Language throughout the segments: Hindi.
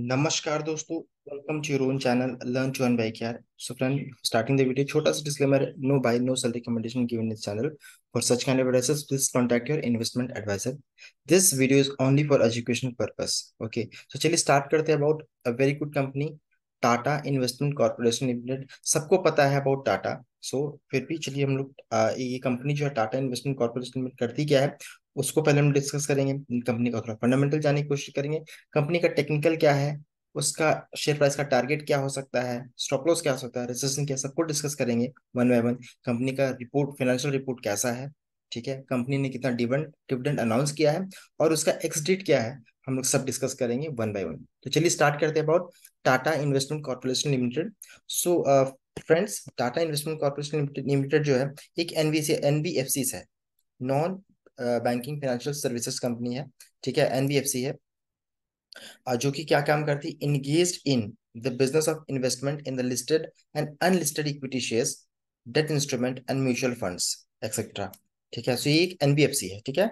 नमस्कार दोस्तों welcome to Ron channel learn to earn by care so friend starting the video छोटा सा disclaimer no buy no sell recommendation given this channel for such kind of advices please contact your investment adviser this video is only for education purpose okay so चलिए स्टार्ट करते हैं about a very good company Tata investment corporation limited सबको पता है अबाउट टाटा सो so, फिर भी चलिए हम लोग ये कंपनी जो है टाटा इन्वेस्टमेंट कॉर्पोरेशन लिमिटेड करती क्या है उसको पहले हम डिस्कस करेंगे कंपनी का थोड़ा फंडामेंटल जानने की कोशिश करेंगे कंपनी का टेक्निकल क्या है उसका शेयर प्राइस का टारगेट क्या हो सकता है स्टॉप लॉस क्या हो सकता है रेसिस्टेंस क्या सबको डिस्कस करेंगे वन बाय वन कंपनी का रिपोर्ट फाइनेंशियल रिपोर्ट कैसा है ठीक है कंपनी ने कितना डिविडेंड डिविडेंड अनाउंस किया है और उसका एक्सडेट क्या है हम लोग सब डिस्कस करेंगे वन बाय वन तो चलिए स्टार्ट करते हैं about Tata investment corporation limited so friends Tata investment corporation limited जो है एक एनबीसी एनबीएफसी है non banking financial services company है ठीक है एनबीएफसी है जो कि क्या काम करती है engage in the business of investment in the listed and unlisted equity shares debt instrument and mutual funds etcetera ठीक है सो ये एक एनबीएफसी है ठीक है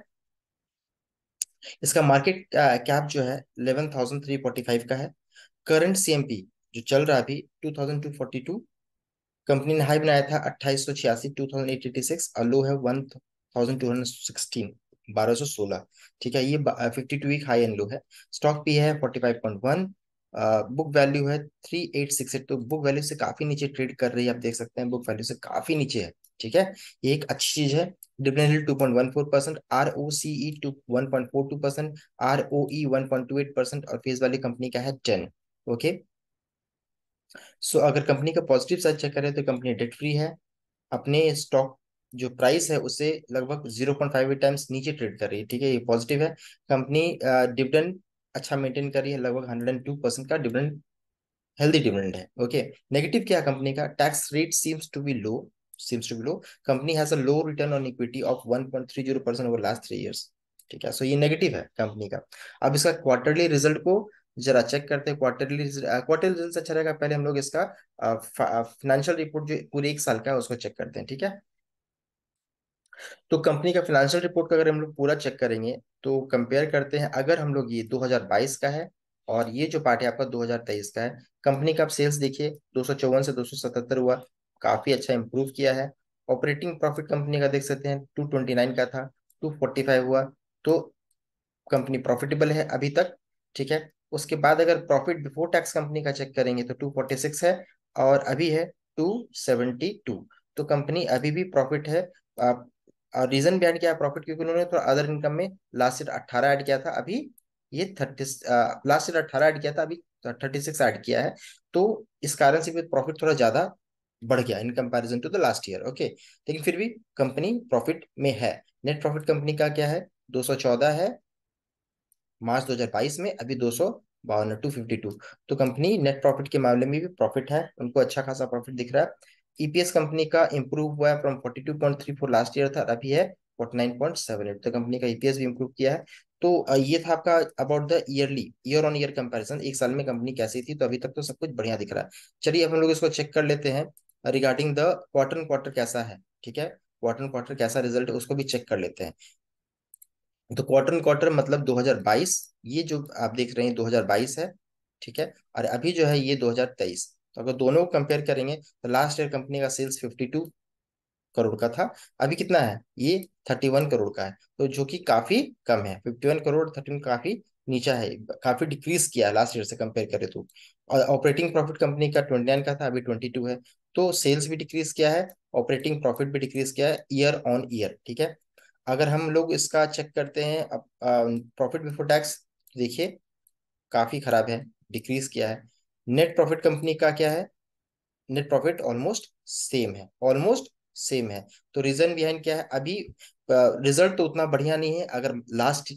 इसका मार्केट कैप जो है eleven thousand three forty five का है करंट सीएमपी जो चल रहा अभी two thousand two forty two company ने हाई बनाया था अट्ठाईस सौ छियासी two thousand eight eighty six और लो है वन बारह सौ सोलह ठीक है ये fifty two week high and low है स्टॉक पी है forty five point one book value है थ्री एट सिक्स एट तो बुक वैल्यू से काफी नीचे ट्रेड कर रही है आप देख सकते हैं बुक वैल्यू से काफी नीचे है ठीक है ये एक अच्छी चीज है dividend two point one four percent R O C E two one point four two percent R O E one point two eight percent और फेस वाली कंपनी का है टेन ओके सो so, अगर कंपनी का पॉजिटिव साइड चेक करें तो कंपनी डेट फ्री है अपने स्टॉक जो प्राइस है उसे लगभग जीरो पॉइंट फाइव टाइम्स नीचे ट्रेड कर रही है ठीक है ये पॉजिटिव है कंपनी डिविडेंड अच्छा मेंटेन कर रही है लगभग हंड्रेड एंड टू परसेंट का डिविडेंड हेल्दी डिविडेंड है ओके नेगेटिव क्या कंपनी का tax rate seems to be low seems to be low company has a low return on equity of one point three zero percent over last three years. ठीक है सो ये नेगेटिव है कंपनी का अब इसका क्वार्टरली रिजल्ट को जरा चेक करते हैं क्वार्टरली क्वार्टरली रिजल्ट अच्छा रहेगा पहले हम लोग इसका फाइनेंशियल रिपोर्ट जो पूरे एक साल का है उसको चेक करते हैं ठीक है तो कंपनी का फाइनेंशियल रिपोर्ट का अगर हम लोग पूरा चेक करेंगे तो कंपेयर करते हैं अगर हम लोग ये 2022 का है और ये जो पार्ट है आपका 2023 का है कंपनी का आप सेल्स देखिए दो से दो हुआ काफी अच्छा इंप्रूव किया है ऑपरेटिंग प्रॉफिट कंपनी का देख सकते हैं 229 का था 245 हुआ तो कंपनी प्रॉफिटेबल है अभी तक ठीक है उसके बाद अगर प्रॉफिट बिफोर टैक्स कंपनी का चेक करेंगे तो 246 है और अभी है 272 तो कंपनी अभी भी प्रॉफिट है और रीजन बिहाइंड क्या है प्रॉफिट क्योंकि उन्होंने तो अदर इनकम में लास्ट ईयर अट्ठारह ऐड किया था अभी ये थर्टी लास्ट ईयर अट्ठारह ऐड किया था अभी थर्टी सिक्स ऐड किया है तो इस कारण से भी प्रॉफिट थोड़ा ज्यादा बढ़ गया in comparison to the last year okay लेकिन फिर भी कंपनी प्रॉफिट में है नेट प्रॉफिट कंपनी का क्या है 214 है मार्च 2022 में अभी दो सौ बावन टू फिफ्टी टू तो कंपनी नेट प्रॉफिट के मामले में भी प्रॉफिट है उनको अच्छा खासा प्रॉफिट दिख रहा है ईपीएस e कंपनी का इंप्रूव हुआ है फ्रॉम फोर लास्ट ईयर था अभी है एट तो कंपनी का ईपीएस e भी इंप्रूव किया है तो ये था आपका about the yearly year on year comparison एक साल में कंपनी कैसी थी तो अभी तक तो सब कुछ बढ़िया दिख रहा है चलिए अब हम लोग इसको चेक कर लेते हैं रिगार्डिंग द क्वार्टर क्वार्टर कैसा है ठीक है क्वार्टर क्वार्टर कैसा रिजल्ट उसको भी चेक कर लेते हैं तो क्वार्टर क्वार्टर मतलब 2022 ये जो आप देख रहे हैं 2022 है ठीक है और अभी जो है ये 2023 तो अगर दोनों को कंपेयर करेंगे तो लास्ट ईयर कंपनी का सेल्स फिफ्टी टू करोड़ का था अभी कितना है ये थर्टी वन करोड़ का है तो जो कि काफी कम है फिफ्टी वन करोड़ थर्टी काफी नीचा है काफी डिक्रीज किया लास्ट ईयर से कंपेयर करें तो और ऑपरेटिंग प्रॉफिट कंपनी का ट्वेंटी नाइन का था अभी ट्वेंटी टू है तो सेल्स भी डिक्रीज किया है ऑपरेटिंग प्रॉफिट भी डिक्रीज किया है ईयर ऑन ईयर ठीक है अगर हम लोग इसका चेक करते हैं प्रॉफिट बिफोर टैक्स देखिए काफी खराब है डिक्रीज किया है नेट प्रॉफिट कंपनी का क्या है नेट प्रॉफिट ऑलमोस्ट सेम है ऑलमोस्ट सेम है तो रीजन बिहाइंड क्या है अभी रिजल्ट तो उतना बढ़िया नहीं है अगर last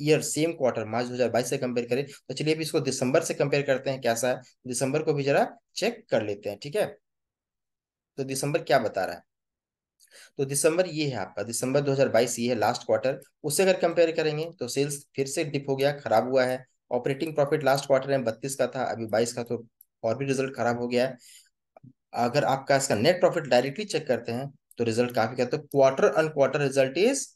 year same quarter March 2022 से कंपेयर करें तो चलिए अभी इसको दिसंबर से कंपेयर करते हैं कैसा है दिसंबर को भी जरा चेक कर लेते हैं ठीक है तो दिसंबर क्या बता रहा है तो दिसंबर ये है आपका दिसंबर 2022 ये है लास्ट क्वार्टर उससे अगर कंपेयर करेंगे तो सेल्स फिर से डिप हो गया खराब हुआ है ऑपरेटिंग प्रॉफिट लास्ट क्वार्टर में बत्तीस का था अभी बाईस का तो और भी रिजल्ट खराब हो गया है अगर आपका इसका नेट प्रॉफिट डायरेक्टली चेक करते हैं तो रिजल्ट काफी कहते हैं quarter on quarter result is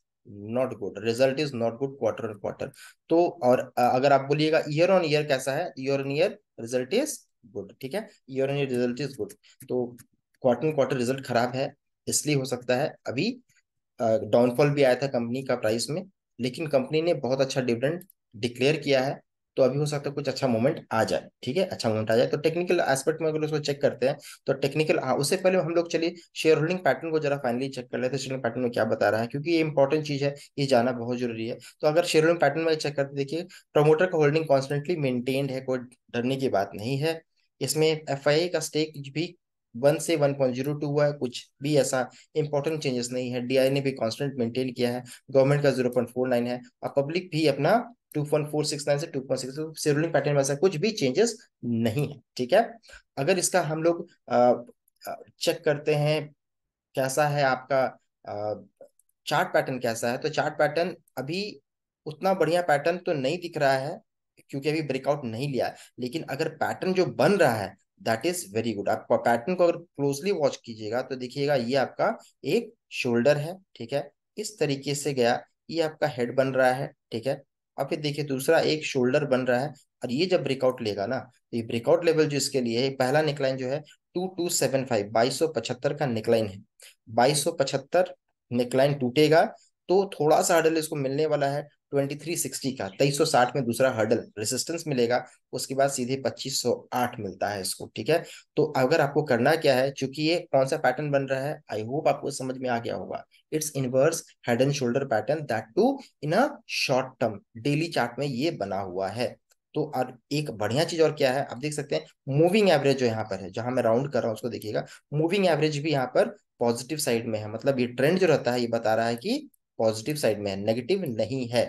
not good result is not good quarter on quarter तो और अगर आप बोलिएगा ईयर ऑन ईयर कैसा है year on year result is good ठीक है year on year result is good तो क्वार्टर क्वार्टर रिजल्ट खराब है इसलिए हो सकता है अभी डाउनफॉल भी आया था कंपनी का प्राइस में लेकिन कंपनी ने बहुत अच्छा डिविडेंड डिक्लेयर किया है तो अभी हो सकता है कुछ अच्छा मोमेंट आ जाए ठीक है अच्छा मोमेंट आ जाए तो टेक्निकल एस्पेक्ट में अगर उसको चेक करते हैं तो टेक्निकल हाँ उससे पहले हम लोग चलिए शेयर होल्डिंग पैटर्न को जरा फाइनली चेक कर लेते हैं पैटर्न में क्या बता रहा है क्योंकि ये इंपॉर्टेंट चीज है ये जाना बहुत जरूरी है तो अगर शेयर होल्डिंग पैटर्न में चेक करते देखिए प्रमोटर का होल्डिंग कॉन्स्टेंटली मेंटेन्ड है कोई डरने की बात नहीं है इसमें एफ का स्टेक भी वन से वन पॉइंट जीरो टू हुआ है कुछ भी ऐसा इंपॉर्टेंट चेंजेस नहीं है डीआई ने भी कांस्टेंट मेंटेन किया है गवर्नमेंट का जीरो पॉइंट फोर नाइन है और पब्लिक भी अपना से तो पैटर्न वैसा कुछ भी चेंजेस नहीं है ठीक है अगर इसका हम लोग चेक करते हैं कैसा है आपका चार्ट पैटर्न कैसा है तो चार्ट पैटर्न अभी उतना बढ़िया पैटर्न तो नहीं दिख रहा है क्योंकि अभी ब्रेकआउट नहीं लिया है लेकिन अगर पैटर्न जो बन रहा है दैट इज वेरी गुड आप पैटर्न को अगर क्लोजली वॉच कीजिएगा तो देखिएगा ये आपका एक शोल्डर है ठीक है इस तरीके से गया ये आपका हेड बन रहा है ठीक है अब फिर देखिए दूसरा एक शोल्डर बन रहा है और ये जब ब्रेकआउट लेगा ना तो ये ब्रेकआउट लेवल जो इसके लिए है पहला निकलाइन जो है टू टू सेवन फाइव बाईस सौ पचहत्तर का निकलाइन है बाईस सौ पचहत्तर निकलाइन टूटेगा तो थोड़ा सा हडल इसको मिलने वाला है 2360 का 2360 में दूसरा हर्डल रेसिस्टेंस मिलेगा उसके बाद सीधे 2508 मिलता है इसको ठीक है तो अगर आपको करना क्या है चूंकि ये कौन सा पैटर्न बन रहा है आई होप आपको समझ में आ गया होगा it's inverse head and shoulder pattern that too in a short term daily chart में ये बना हुआ है तो और एक बढ़िया चीज और क्या है आप देख सकते हैं मूविंग एवरेज जो यहाँ पर है जहां मैं राउंड कर रहा हूँ उसको देखिएगा मूविंग एवरेज भी यहाँ पर पॉजिटिव साइड में है मतलब ये ट्रेंड जो रहता है ये बता रहा है कि पॉजिटिव साइड में है नेगेटिव नहीं है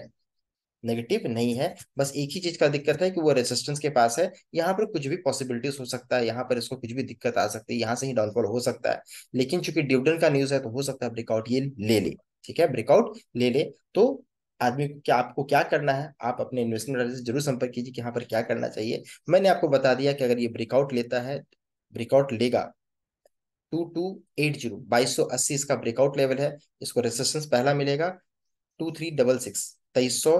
नेगेटिव नहीं है बस एक ही चीज का दिक्कत है कि वो रेसिस्टेंस के पास है यहाँ पर कुछ भी पॉसिबिलिटीज हो सकता है यहाँ पर इसको कुछ भी दिक्कत आ सकती है यहाँ से ही डाउनफॉल हो सकता है लेकिन चूंकि डिविडेंड का न्यूज है तो हो सकता है ब्रेकआउट ये ले ले ठीक है ब्रेकआउट ले ले तो आदमी क्या आपको क्या करना है आप अपने इन्वेस्टमेंट से जरूर संपर्क कीजिए कि यहाँ पर क्या करना चाहिए मैंने आपको बता दिया कि अगर ये ब्रेकआउट लेता है ब्रेकआउट लेगा टू टू एट जीरो बाईस सौ अस्सी इसका ब्रेकआउट लेवल है इसको रेजिस्टेंस पहला मिलेगा टू थ्री डबल सिक्स तेईस सौ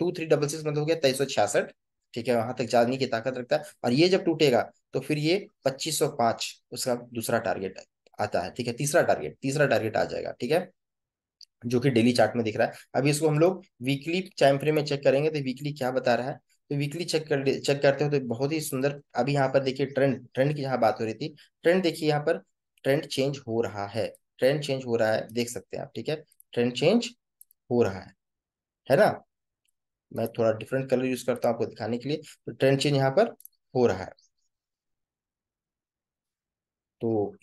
टू थ्री डबल सिक्स मतलब हो गया तेईस सौ छियासठ ठीक है वहां तक जाने की ताकत रखता है और ये जब टूटेगा तो फिर ये पच्चीस सौ पांच उसका दूसरा टारगेट आता है ठीक है तीसरा टारगेट तीसरा टारगेट आ जाएगा ठीक है जो कि डेली चार्ट में दिख रहा है अभी इसको हम लोग वीकली टाइम फ्रेम में चेक करेंगे तो वीकली क्या बता रहा है तो वीकली चेक कर चेक करते हो तो बहुत ही सुंदर अभी यहाँ पर देखिए ट्रेंड ट्रेंड की जहाँ बात हो रही थी ट्रेंड देखिए यहाँ पर ट्रेंड चेंज हो रहा है ट्रेंड चेंज हो रहा है देख सकते हैं आप ठीक है ट्रेंड चेंज हो रहा है है ना मैं थोड़ा डिफरेंट कलर यूज करता हूँ आपको दिखाने के लिए तो ट्रेंड चेंज यहाँ पर हो रहा है तो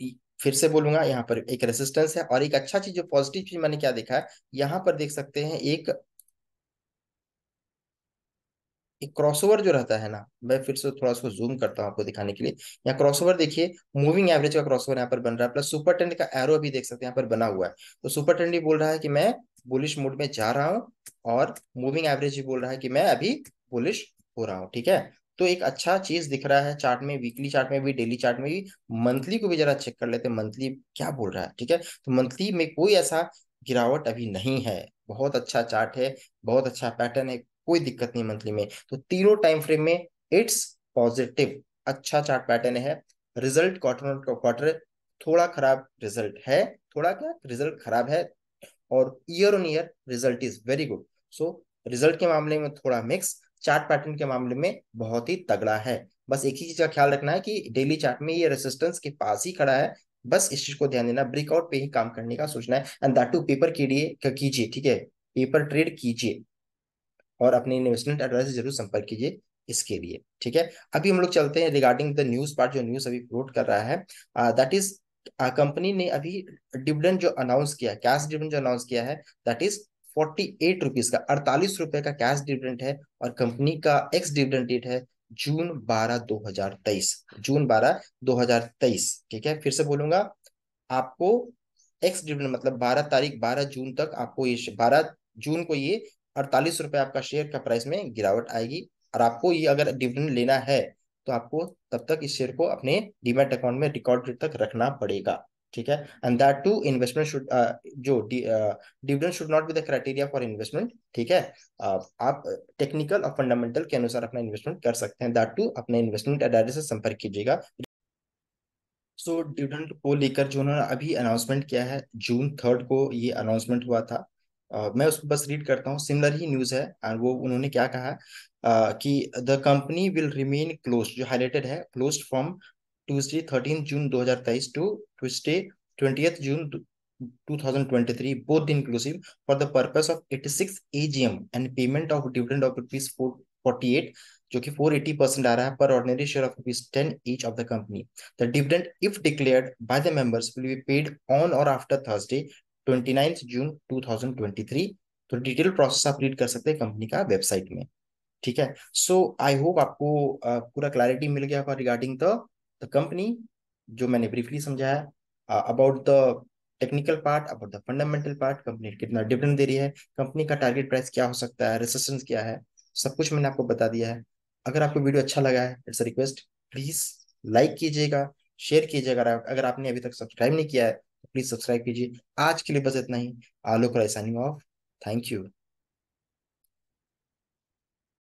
फिर से बोलूंगा यहाँ पर एक रेसिस्टेंस है और एक अच्छा चीज जो पॉजिटिव चीज मैंने क्या देखा है यहाँ पर देख सकते हैं एक एक क्रॉसओवर जो रहता है ना मैं फिर से थोड़ा उसको जूम करता हूँ आपको दिखाने के लिए यहाँ क्रॉसओवर देखिए मूविंग एवरेज का क्रॉसओवर यहाँ पर बन रहा है प्लस सुपर टेंड का एरो भी देख सकते हैं यहाँ पर बना हुआ है तो सुपर टेंड भी बोल रहा है कि मैं बुलिश मूड में जा रहा हूँ और मूविंग एवरेज भी बोल रहा है कि मैं अभी बुलिश हो रहा हूँ ठीक है तो एक अच्छा चीज दिख रहा है चार्ट में वीकली चार्ट में भी डेली चार्ट में भी मंथली को भी जरा चेक कर लेते हैं मंथली क्या बोल रहा है ठीक है तो मंथली में कोई ऐसा गिरावट अभी नहीं है बहुत अच्छा चार्ट है बहुत अच्छा पैटर्न है कोई दिक्कत नहीं मंथली में तो तीनों टाइम फ्रेम में इट्स पॉजिटिव अच्छा चार्ट पैटर्न है रिजल्ट क्वार्टर ऑन क्वार्टर थोड़ा खराब रिजल्ट है थोड़ा क्या रिजल्ट खराब है और year on year result is very good so result के मामले में थोड़ा मिक्स चार्ट पैटर्न के मामले में बहुत ही तगड़ा है बस एक ही चीज का ख्याल रखना है कि डेली चार्ट में ये रेसिस्टेंस के पास ही खड़ा है बस इस चीज को ध्यान देना ब्रेकआउट पे ही काम करने का सोचना है एंड दैट टू पेपर कीजिए ठीक है पेपर ट्रेड कीजिए और अपने इन्वेस्टमेंट एडवाइजर जरूर संपर्क कीजिए इसके लिए ठीक है अभी हम लोग चलते हैं रिगार्डिंग द न्यूज पार्ट जो न्यूज अभी प्रोट कर रहा है दैट इज कंपनी ने अभी डिविडेंड जो अनाउंस किया कैश डिविडेंड जो अनाउंस किया है that is forty eight rupees का अड़तालीस रुपए का कैश डिविडेंड है और कंपनी का एक्स डिविडेंड डेट है जून बारह दो हजार तेईस जून बारह दो हजार तेईस ठीक है फिर से बोलूंगा आपको एक्स डिविडेंड मतलब बारह तारीख बारह जून तक आपको ये बारह जून को ये अड़तालीस रुपए आपका शेयर का प्राइस में गिरावट आएगी और आपको ये अगर डिविडेंड लेना है तो आपको तब तक इस शेयर को अपने डिमेट अकाउंट में रिकॉर्ड डेट तक रखना पड़ेगा ठीक है and that too investment should जो dividend should not be the criteria for investment ठीक है uh, आप टेक्निकल और फंडामेंटल के अनुसार अपना इन्वेस्टमेंट कर सकते हैं दैट टू अपने इन्वेस्टमेंट एडवाइजर से संपर्क कीजिएगा सो so, डिविडेंड को लेकर जो उन्होंने अभी अनाउंसमेंट किया है जून थर्ड को ये अनाउंसमेंट हुआ था मैं उसको बस रीड करता हूँ सिमिलर ही न्यूज है एंड वो उन्होंने क्या कहा कि the company will remain close जो हाईलाइटेड है close from Tuesday thirteen June दो हजार तेईस to Tuesday twenty June 2023 both inclusive for the purpose of 86 AGM and payment of dividend of rupees 448 जो कि 480 परसेंट आ रहा है पर ordinary share of rupees ten each of the company the dividend if declared by the members will be paid on or after Thursday twenty ninth June two thousand twenty three तो डिटेल प्रोसेस आप रीड कर सकते हैं कंपनी का वेबसाइट में ठीक है सो आई होप आपको पूरा क्लैरिटी मिल गया रिगार्डिंग द द कंपनी जो मैंने ब्रीफली समझाया about the technical part about the fundamental part company कितना डिविडेंड दे रही है कंपनी का टारगेट प्राइस क्या हो सकता है रेसेशन क्या है सब कुछ मैंने आपको बता दिया है अगर आपको वीडियो अच्छा लगा है इट्स रिक्वेस्ट प्लीज लाइक कीजिएगा शेयर कीजिएगा अगर आपने अभी तक सब्सक्राइब नहीं किया है प्लीज सब्सक्राइब कीजिए आज के लिए बस इतना ही Alok Raisani of thank you